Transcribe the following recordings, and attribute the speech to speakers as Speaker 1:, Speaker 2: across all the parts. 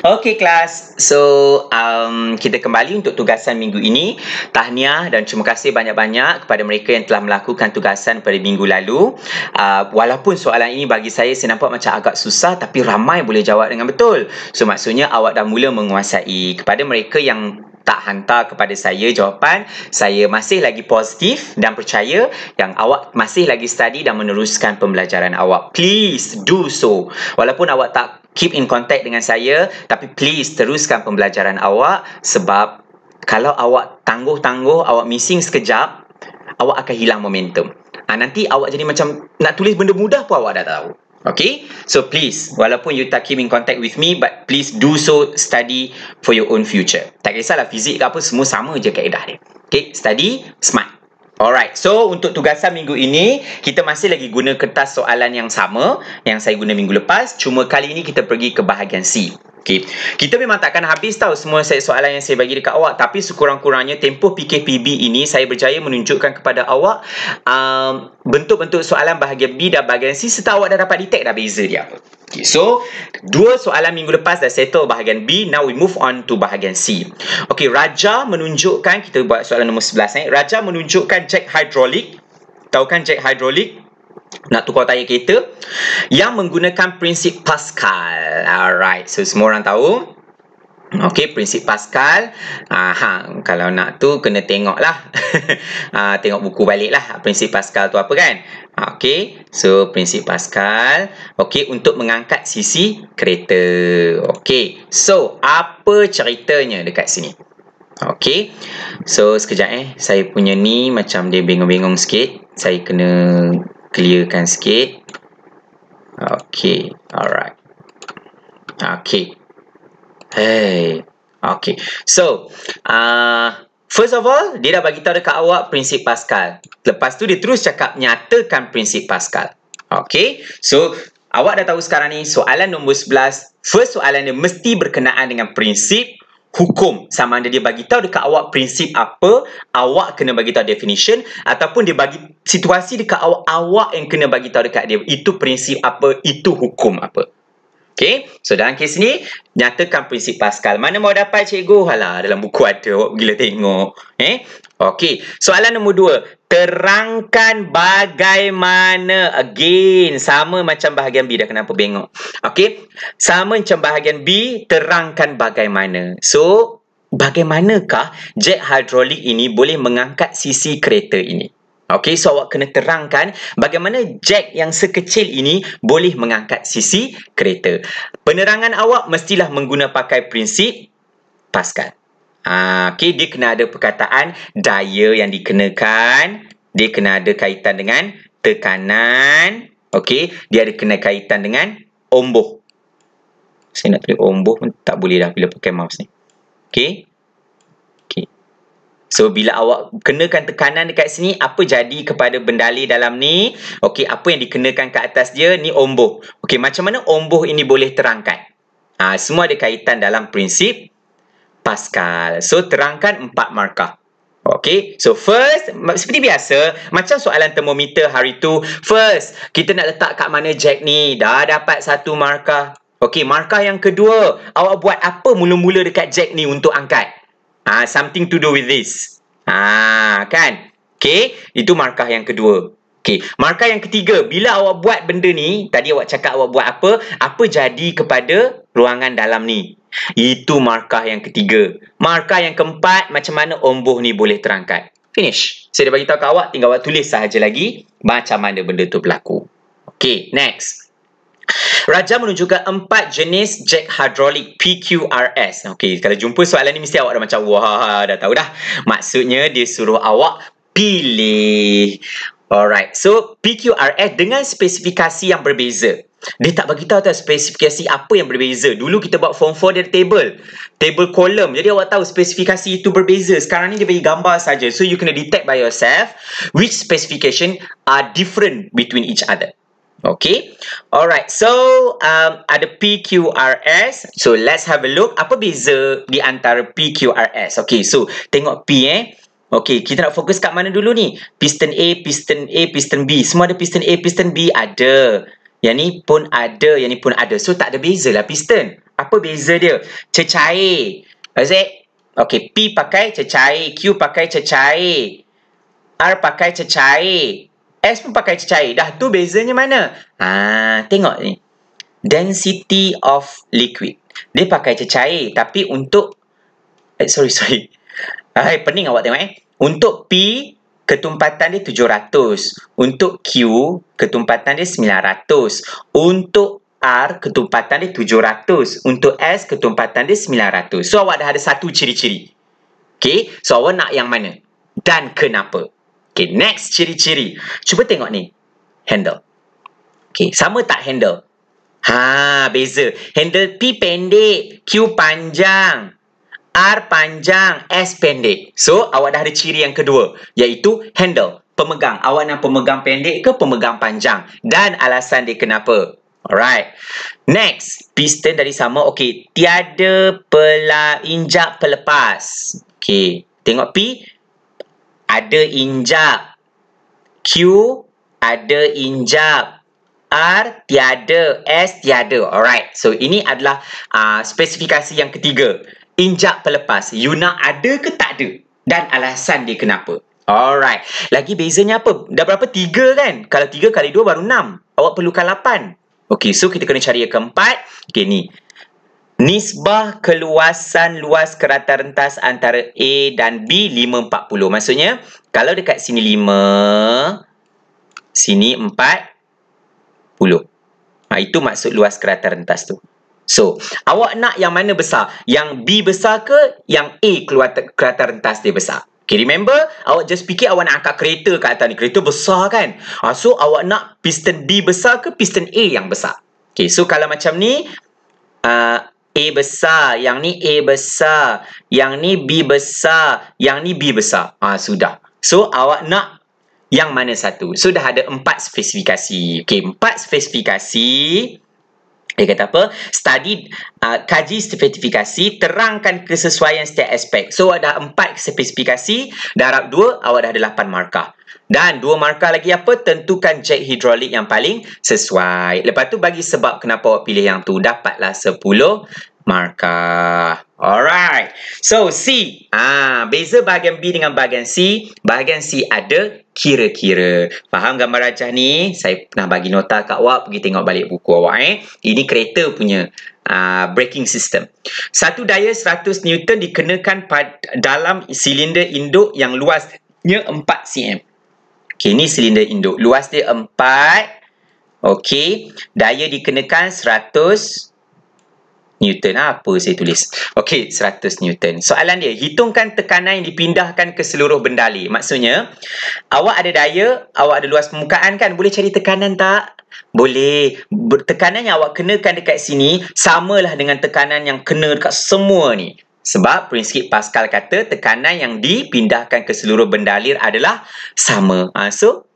Speaker 1: Okay kelas, so um, kita kembali untuk tugasan minggu ini. Tahniah dan terima kasih banyak-banyak kepada mereka yang telah melakukan tugasan pada minggu lalu. Uh, walaupun soalan ini bagi saya saya nampak macam agak susah tapi ramai boleh jawab dengan betul. So maksudnya awak dah mula menguasai. Kepada mereka yang tak hantar kepada saya jawapan, saya masih lagi positif dan percaya yang awak masih lagi study dan meneruskan pembelajaran awak. Please do so. Walaupun awak tak keep in contact dengan saya, tapi please teruskan pembelajaran awak sebab kalau awak tangguh-tangguh, awak missing sekejap, awak akan hilang momentum. Ha, nanti awak jadi macam nak tulis benda mudah pun awak dah tahu. Okay, so please, walaupun you tak keep in contact with me, but please do so study for your own future. Tak kisahlah fizik ke apa, semua sama je kaedah dia. Okay, study smart. Alright, so untuk tugasan minggu ini, kita masih lagi guna kertas soalan yang sama yang saya guna minggu lepas. Cuma kali ini kita pergi ke bahagian C. Okay. Kita memang takkan habis tau semua soalan yang saya bagi dekat awak Tapi sekurang-kurangnya tempoh PKPB ini Saya berjaya menunjukkan kepada awak um, Bentuk-bentuk soalan bahagian B dan bahagian C Serta awak dah dapat detect dah beza dia okay. So, dua soalan minggu lepas dah settle bahagian B Now we move on to bahagian C Okay, Raja menunjukkan Kita buat soalan nombor 11 eh. Raja menunjukkan jack hydraulic kan jack hydraulic nak tukar tayar kereta yang menggunakan prinsip Pascal. Alright, so semua orang tahu. Okey, prinsip Pascal. Aha, kalau nak tu kena tengoklah. Ah tengok buku baliklah prinsip Pascal tu apa kan. Okey, so prinsip Pascal okey untuk mengangkat sisi kereta. Okey. So, apa ceritanya dekat sini? Okey. So, sekejap eh saya punya ni macam dia bingung-bingung sikit. Saya kena clearkan sikit. Okay, alright. Okay. Hey. Okay. So, uh, first of all, dia dah bagi tahu dekat awak prinsip Pascal. Lepas tu dia terus cakap nyatakan prinsip Pascal. Okay. So, awak dah tahu sekarang ni soalan nombor 11. First soalan dia mesti berkenaan dengan prinsip hukum sama ada dia bagi tahu dekat awak prinsip apa awak kena bagi tahu definition ataupun dia bagi situasi dekat awak awak yang kena bagi tahu dekat dia itu prinsip apa itu hukum apa Okay, so dalam kes ni, nyatakan prinsip Pascal. Mana mau dapat cikgu? Alah, dalam buku ada. Gila tengok. Eh, Okey, soalan nombor dua. Terangkan bagaimana, again, sama macam bahagian B. Dah kenapa bengok? Okey, sama macam bahagian B, terangkan bagaimana. So, bagaimanakah jet hidrolik ini boleh mengangkat sisi kereta ini? Okey, so awak kena terangkan bagaimana jack yang sekecil ini boleh mengangkat sisi kereta. Penerangan awak mestilah menggunakan prinsip Pascal. Ah, okay, dia kena ada perkataan daya yang dikenakan. Dia kena ada kaitan dengan tekanan. Okay, dia ada kena kaitan dengan omboh. Saya nak tulis omboh pun tak boleh dah bila pakai mouse ni. Okay, okay. So, bila awak kenakan tekanan dekat sini, apa jadi kepada bendali dalam ni? Okay, apa yang dikenakan ke atas dia? Ni omboh. Okay, macam mana omboh ini boleh terangkat? Ha, ah, semua ada kaitan dalam prinsip pascal. So, terangkan empat markah. Okay, so first, seperti biasa, macam soalan termometer hari tu, first, kita nak letak kat mana Jack ni? Dah dapat satu markah. Okay, markah yang kedua, awak buat apa mula-mula dekat Jack ni untuk angkat? Ah, something to do with this. Ah, kan? Okay, itu markah yang kedua. Okay, markah yang ketiga, bila awak buat benda ni, tadi awak cakap awak buat apa, apa jadi kepada ruangan dalam ni? Itu markah yang ketiga. Markah yang keempat, macam mana omboh ni boleh terangkat. Finish. Saya dah beritahu ke awak, tinggal awak tulis sahaja lagi macam mana benda tu berlaku. Okay, next. Raja menunjukkan empat jenis jack hydraulic PQRS. Okay, kalau jumpa soalan ni mesti awak dah macam, wah, dah tahu dah. Maksudnya dia suruh awak pilih. Alright, so PQRS dengan spesifikasi yang berbeza. Dia tak bagi tahu tau spesifikasi apa yang berbeza. Dulu kita buat form 4 dari table. Table column. Jadi awak tahu spesifikasi itu berbeza. Sekarang ni dia bagi gambar saja. So you kena detect by yourself which specification are different between each other. Okay. Alright. So um, ada PQRS. So let's have a look. Apa beza di antara PQRS? Okay. So tengok P eh. Okay, kita nak fokus kat mana dulu ni? Piston A, piston A, piston B. Semua ada piston A, piston B? Ada. Yang ni pun ada, yang ni pun ada. So, tak ada beza lah piston. Apa beza dia? Cecair. Is it? Okay, P pakai cecair. Q pakai cecair. R pakai cecair. S pun pakai cecair. Dah tu bezanya mana? Haa, tengok ni. Density of liquid. Dia pakai cecair. Tapi untuk... Eh, sorry, sorry. Hai, pening awak tengok eh. Untuk P, ketumpatan dia 700. Untuk Q, ketumpatan dia 900. Untuk R, ketumpatan dia 700. Untuk S, ketumpatan dia 900. So, awak dah ada satu ciri-ciri. Okay, so awak nak yang mana? Dan kenapa? Okay, next ciri-ciri. Cuba tengok ni. Handle. Okay, sama tak handle? Ha, beza. Handle P pendek, Q panjang. R panjang, S pendek. So, awak dah ada ciri yang kedua, iaitu handle, pemegang. Awak nak pemegang pendek ke pemegang panjang? Dan alasan dia kenapa? Alright. Next, piston dari sama. Okay, tiada pela injak pelepas. Okay, tengok P. Ada injak. Q, ada injak. R, tiada. S, tiada. Alright. So, ini adalah uh, spesifikasi yang ketiga injak pelepas, you nak ada ke tak ada? Dan alasan dia kenapa? Alright. Lagi bezanya apa? Dah berapa? Tiga kan? Kalau tiga kali dua baru enam. Awak perlukan lapan. Okay, so kita kena cari yang keempat. Okay, ni. Nisbah keluasan luas kerata rentas antara A dan B 540. Maksudnya, kalau dekat sini 5, sini 4, 10. Ha, itu maksud luas kerata rentas tu. So, awak nak yang mana besar? Yang B besar ke yang A keluar kereta rentas dia besar? Okay, remember? Awak just fikir awak nak angkat kereta kat atas ni. Kereta besar kan? Ha, so, awak nak piston B besar ke piston A yang besar? Okay, so kalau macam ni, uh, A besar, yang ni A besar, yang ni B besar, yang ni B besar. Ah ha, sudah. So, awak nak yang mana satu? So, dah ada empat spesifikasi. Okay, empat spesifikasi dia kata apa study uh, kaji spesifikasi terangkan kesesuaian setiap aspek so ada empat spesifikasi darab dua awak dah ada lapan markah dan dua markah lagi apa? Tentukan jack hidrolik yang paling sesuai. Lepas tu bagi sebab kenapa awak pilih yang tu. Dapatlah sepuluh markah. Alright. So, C. Ah, Ah, beza bahagian B dengan bahagian C. Bahagian C ada kira-kira. Faham gambar rajah ni? Saya pernah bagi nota kat awak. Pergi tengok balik buku awak eh. Ini kereta punya aa, ah, braking system. Satu daya 100 Newton dikenakan pad- dalam silinder induk yang luasnya 4 cm. Okey, ni silinder induk. Luas dia 4. Okey. Daya dikenakan 100 Newton. Ha, apa saya tulis? Okey, 100 Newton. Soalan dia, hitungkan tekanan yang dipindahkan ke seluruh benda. bendali. Maksudnya, awak ada daya, awak ada luas permukaan kan? Boleh cari tekanan tak? Boleh. Tekanan yang awak kenakan dekat sini, samalah dengan tekanan yang kena dekat semua ni. Sebab prinsip Pascal kata tekanan yang dipindahkan ke seluruh bendalir adalah sama. Ha, so,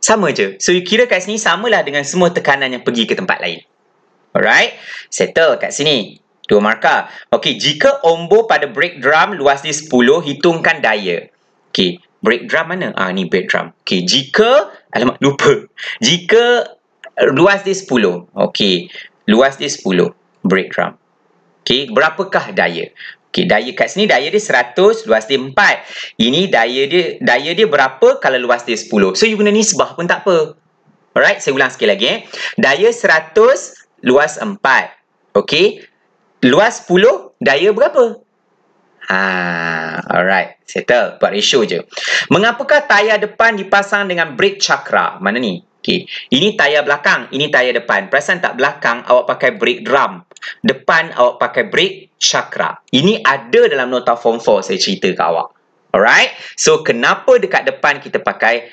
Speaker 1: sama je. So, you kira kat sini samalah dengan semua tekanan yang pergi ke tempat lain. Alright. Settle kat sini. Dua markah. Okey, jika ombo pada break drum luas di 10, hitungkan daya. Okey, break drum mana? Ah, ni break drum. Okey, jika... Alamak, lupa. Jika luas di 10. Okey, luas di 10. Break drum. Okey, berapakah daya? Okey, daya kat sini, daya dia 100, luas dia 4. Ini daya dia daya dia berapa kalau luas dia 10? So, you guna nisbah pun tak apa. Alright, saya ulang sekali lagi. Eh. Daya 100, luas 4. Okey. Luas 10, daya berapa? Ha, alright. Settle. Buat ratio je. Mengapakah tayar depan dipasang dengan brake cakra? Mana ni? Okey. Ini tayar belakang. Ini tayar depan. Perasan tak belakang awak pakai brake drum. Depan awak pakai brake cakra. Ini ada dalam nota form 4 saya cerita ke awak. Alright. So, kenapa dekat depan kita pakai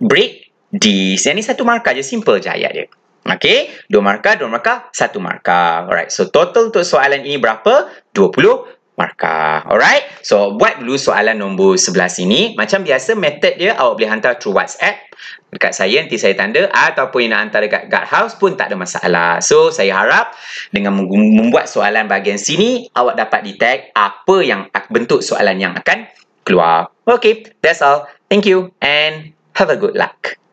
Speaker 1: brake disc? Yang satu markah je. Simple je ayat dia. Okay, dua markah, dua markah, satu markah. Alright, so total untuk soalan ini berapa? 20 markah. Alright, so buat dulu soalan nombor 11 ini. Macam biasa, method dia awak boleh hantar through WhatsApp dekat saya, nanti saya tanda. Ataupun yang nak hantar dekat guardhouse pun tak ada masalah. So, saya harap dengan membuat soalan bahagian sini, awak dapat detect apa yang bentuk soalan yang akan keluar. Okay, that's all. Thank you and have a good luck.